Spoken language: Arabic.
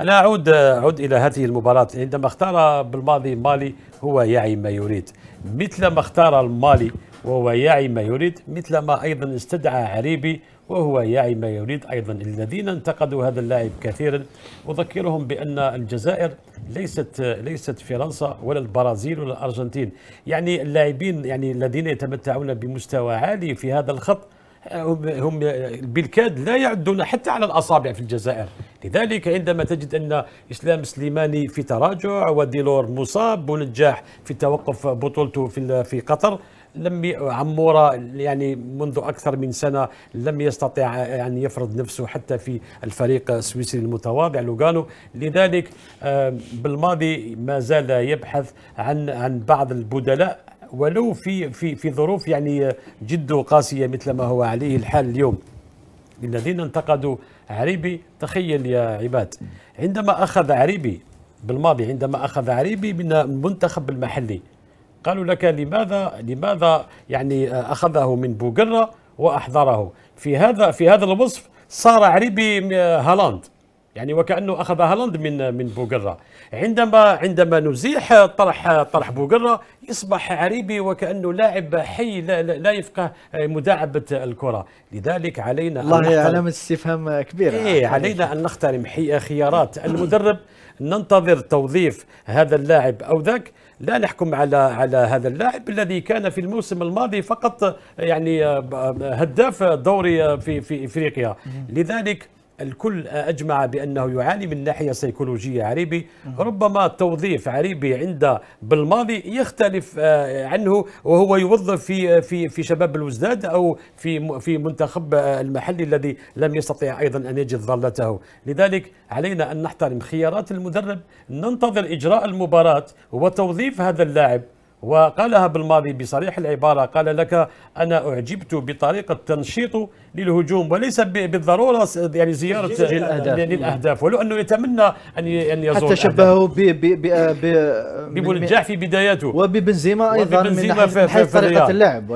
أنا أعود أعود إلى هذه المباراة عندما اختار بالماضي مالي هو يعي ما يريد مثل ما اختار المالي وهو يعي ما يريد مثل ما أيضا استدعى عريبي وهو يعي ما يريد أيضا الذين انتقدوا هذا اللاعب كثيرا أذكرهم بأن الجزائر ليست ليست فرنسا ولا البرازيل ولا الأرجنتين يعني اللاعبين يعني الذين يتمتعون بمستوى عالي في هذا الخط هم بالكاد لا يعدون حتى على الأصابع في الجزائر لذلك عندما تجد أن إسلام سليماني في تراجع وديلور مصاب ونجاح في توقف بطولته في, في قطر لم عمورة يعني منذ أكثر من سنة لم يستطع أن يعني يفرض نفسه حتى في الفريق السويسري المتواضع لوغانو لذلك آه، بالماضي ما زال يبحث عن عن بعض البدلاء ولو في في في ظروف يعني جد قاسيه مثل ما هو عليه الحال اليوم الذين انتقدوا عريبي تخيل يا عباد عندما أخذ عريبي بالماضي عندما أخذ عريبي من المنتخب المحلي قالوا لك لماذا لماذا يعني أخذه من بوغرة وأحضره في هذا في هذا الوصف صار عريبي آه، هالاند يعني وكانه اخذ هالاند من من بوغرا عندما عندما نزيح طرح طرح بوغرا يصبح عريبي وكانه لاعب حي لا, لا, يفقه مداعبه الكره لذلك علينا والله علامه استفهام كبيره إيه علينا ان نخترم خيارات المدرب ننتظر توظيف هذا اللاعب او ذاك لا نحكم على على هذا اللاعب الذي كان في الموسم الماضي فقط يعني آه، آه، هداف دوري في في افريقيا لذلك الكل أجمع بأنه يعاني من ناحية سيكولوجية عريبي ربما توظيف عريبي عند بالماضي يختلف آه، عنه وهو يوظف في في في شباب الوزداد أو في في منتخب آه، المحلي الذي لم يستطع أيضا أن يجد ظلته لذلك علينا أن نحترم خيارات المدرب ننتظر إجراء المباراة وتوظيف هذا اللاعب وقالها بالماضي بصريح العبارة قال لك أنا أعجبت بطريقة تنشيط للهجوم وليس بالضرورة يعني زيارة للأهداف, للأهداف ولو أنه يتمنى أن أن يزور حتى شبهه ب النجاح في بداياته وببنزيما أيضا من حيث طريقة اللعب